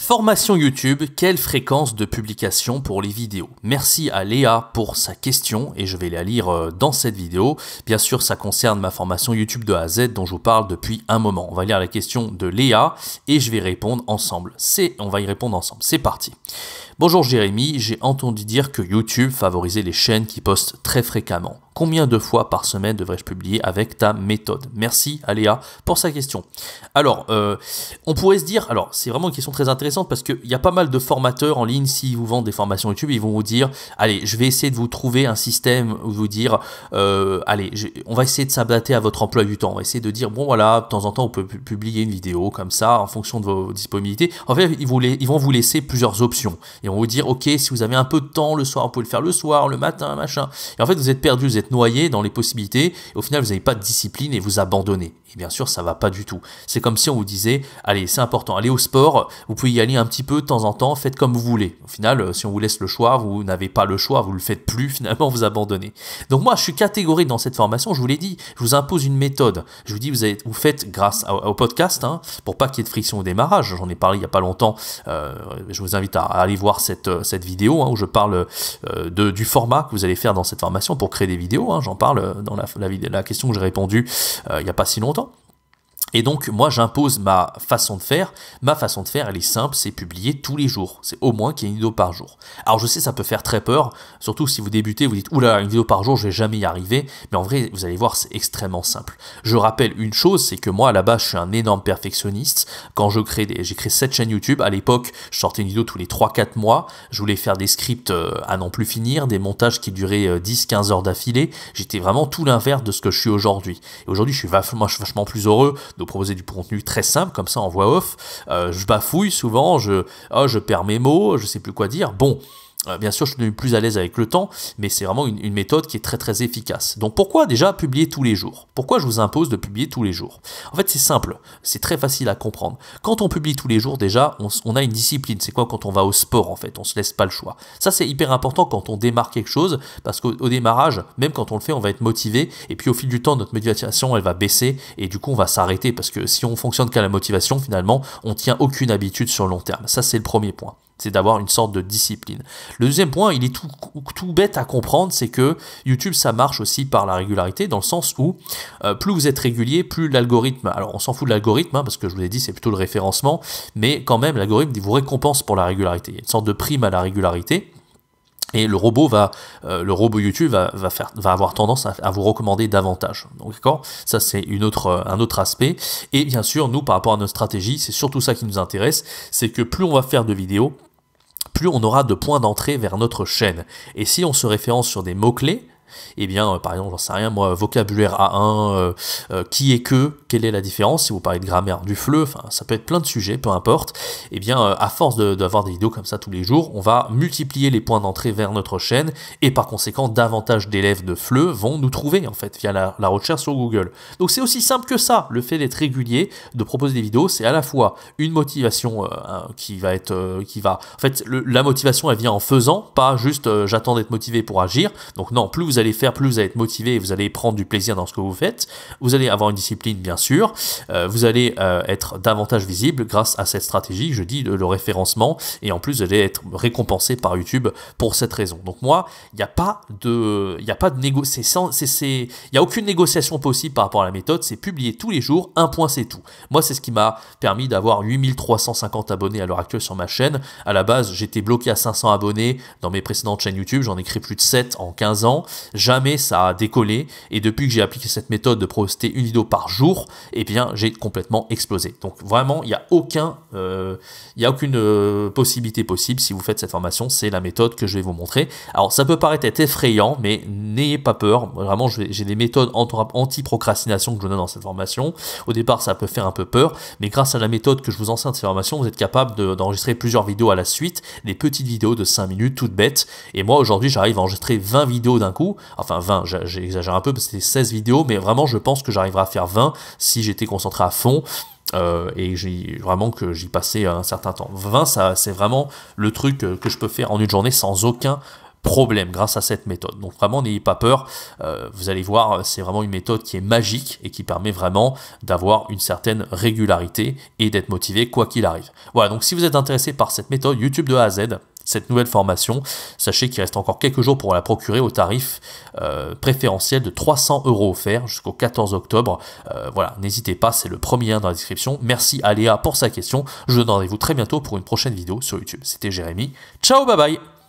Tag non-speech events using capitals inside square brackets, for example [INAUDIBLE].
Formation YouTube, quelle fréquence de publication pour les vidéos Merci à Léa pour sa question et je vais la lire euh, dans cette vidéo. Bien sûr, ça concerne ma formation YouTube de A à Z dont je vous parle depuis un moment. On va lire la question de Léa et je vais répondre ensemble. C'est, on va y répondre ensemble. C'est parti. Bonjour Jérémy, j'ai entendu dire que YouTube favorisait les chaînes qui postent très fréquemment. Combien de fois par semaine devrais-je publier avec ta méthode Merci Aléa pour sa question. Alors, euh, on pourrait se dire, alors c'est vraiment une question très intéressante parce qu'il y a pas mal de formateurs en ligne, s'ils vous vendent des formations YouTube, ils vont vous dire, allez, je vais essayer de vous trouver un système où vous dire, euh, allez, on va essayer de s'adapter à votre emploi du temps, on va essayer de dire, bon voilà, de temps en temps, on peut publier une vidéo comme ça, en fonction de vos disponibilités. En fait, ils, ils vont vous laisser plusieurs options. Ils vont vous dire, ok, si vous avez un peu de temps le soir, vous pouvez le faire le soir, le matin, machin. Et en fait, vous êtes perdu, vous êtes noyé dans les possibilités, au final vous n'avez pas de discipline et vous abandonnez. Et bien sûr, ça va pas du tout. C'est comme si on vous disait, allez, c'est important, allez au sport, vous pouvez y aller un petit peu de temps en temps, faites comme vous voulez. Au final, euh, si on vous laisse le choix, vous n'avez pas le choix, vous le faites plus, [LAUGHS] finalement vous abandonnez. Donc moi, je suis catégorique dans cette formation, je vous l'ai dit, je vous impose une méthode. Je vous dis, vous, faites grâce au podcast, hein, pour pas qu'il y ait de friction au démarrage, j'en ai parlé il n'y a pas longtemps, euh, je vous invite à aller voir cette, euh, vidéo hein, où je parle du format que vous allez faire dans cette formation pour créer des vidéos Hein, j'en parle euh, dans la, la, la, question que j'ai répondu euh, il n'y a pas si longtemps. Et donc, moi, j'impose ma façon de faire. Ma façon de faire, elle est simple, c'est publier tous les jours. C'est au moins qu'il y ait une vidéo par jour. Alors, je sais, ça peut faire très peur, surtout si vous débutez, vous dites, oula, une vidéo par jour, je vais jamais y arriver. Mais en vrai, vous allez voir, c'est extrêmement simple. Je rappelle une chose, c'est que moi, à la base, je suis un énorme perfectionniste. Quand je crée j'ai créé cette chaîne YouTube, à l'époque, je sortais une vidéo tous les 3-4 mois. Je voulais faire des scripts euh, à non plus finir, des montages qui duraient 10-15 euh, heures d'affilée. J'étais vraiment tout l'inverse de ce que je suis aujourd'hui. Et aujourd'hui, je suis vachement plus heureux de proposer du contenu très simple, comme ça en voix off. Euh, je bafouille souvent, je, oh, je perds mes mots, je sais plus quoi dire. Bon, euh, bien sûr, je suis plus à l'aise avec le temps, mais c'est vraiment une, méthode qui est très très efficace. Donc pourquoi déjà publier tous les jours Pourquoi je vous impose de publier tous les jours En fait, c'est simple, c'est très facile à comprendre. Quand on publie tous les jours, déjà, on, on a une discipline. C'est quoi quand on va au sport en fait On se laisse pas le choix. Ça, c'est hyper important quand on démarre quelque chose, parce qu'au démarrage, même quand on le fait, on va être motivé, et puis au fil du temps, notre motivation elle va baisser, et du coup, on va s'arrêter parce que si on fonctionne qu'à la motivation, finalement, on tient aucune habitude sur le long terme. Ça, c'est le premier point c'est d'avoir une sorte de discipline. Le deuxième point, il est tout, bête à comprendre, c'est que YouTube, ça marche aussi par la régularité, dans le sens où euh, plus vous êtes régulier, plus l'algorithme, alors on s'en fout de l'algorithme, hein, parce que je vous ai dit, c'est plutôt le référencement, mais quand même, l'algorithme vous récompense pour la régularité. Il y a une sorte de prime à la régularité. Et le robot va, euh, le robot YouTube va, faire, va avoir tendance à, vous recommander davantage. Donc d'accord, ça c'est une autre, un autre aspect. Et bien sûr, nous par rapport à notre stratégie, c'est surtout ça qui nous intéresse, c'est que plus on va faire de vidéos, plus on aura de points d'entrée vers notre chaîne. Et si on se référence sur des mots-clés, eh bien, euh, par exemple, j'en sais rien, moi, vocabulaire A1, euh, euh, qui est que, quelle est la différence, si vous parlez de grammaire du fleu, ça peut être plein de sujets, peu importe, eh bien, à force d'avoir de, des vidéos comme ça tous les jours, on va multiplier les points d'entrée vers notre chaîne, et par conséquent, davantage d'élèves de fleu vont nous trouver, en fait, via la, recherche sur Google. Donc c'est aussi simple que ça, le fait d'être régulier, de proposer des vidéos, c'est à la fois une motivation qui va être, qui va, en fait, la motivation, elle vient en faisant, pas juste j'attends d'être motivé pour agir, donc non, plus vous faire, plus vous allez être motivé et vous allez prendre du plaisir dans ce que vous faites. Vous allez avoir une discipline, bien sûr. Euh, vous allez euh, être davantage visible grâce à cette stratégie, je dis, le, référencement. Et en plus, vous allez être récompensé par YouTube pour cette raison. Donc moi, il n'y a pas de, il a pas de négociation, il n'y a aucune négociation possible par rapport à la méthode. C'est publier tous les jours, un point, c'est tout. Moi, c'est ce qui m'a permis d'avoir 8350 abonnés à l'heure actuelle sur ma chaîne. À la base, j'étais bloqué à 500 abonnés dans mes précédentes chaînes YouTube. J'en ai créé plus de 7 en 15 ans jamais ça a décollé. Et depuis que j'ai appliqué cette méthode de poster une vidéo par jour, eh bien, j'ai complètement explosé. Donc vraiment, il n'y a aucun, euh, il y a aucune euh, possibilité possible si vous faites cette formation. C'est la méthode que je vais vous montrer. Alors ça peut paraître être effrayant, mais n'ayez pas peur. Vraiment, j'ai des méthodes anti-procrastination que je donne dans cette formation. Au départ, ça peut faire un peu peur, mais grâce à la méthode que je vous enseigne de cette formation, vous êtes capable d'enregistrer plusieurs vidéos à la suite, des petites vidéos de 5 minutes toutes bêtes. Et moi, aujourd'hui, j'arrive à enregistrer 20 vidéos d'un coup enfin 20, j'exagère un peu, parce que c'était 16 vidéos, mais vraiment je pense que j'arriverai à faire 20 si j'étais concentré à fond. Euh, et vraiment que j'y passais un certain temps. 20, ça, c'est vraiment le truc euh, que je peux faire en une journée sans aucun problème grâce à cette méthode. Donc vraiment n'ayez pas peur, euh, vous allez voir, c'est vraiment une méthode qui est magique et qui permet vraiment d'avoir une certaine régularité et d'être motivé quoi qu'il arrive. Voilà, donc si vous êtes intéressé par cette méthode YouTube de A à Z, cette nouvelle formation. Sachez qu'il reste encore quelques jours pour la procurer au tarif euh, préférentiel de 300 euros offert jusqu'au 14 octobre. Euh, voilà, n'hésitez pas, c'est le premier lien dans la description. Merci à Léa pour sa question. Je vous donne rendez-vous très bientôt pour une prochaine vidéo sur YouTube. C'était Jérémy. Ciao, bye bye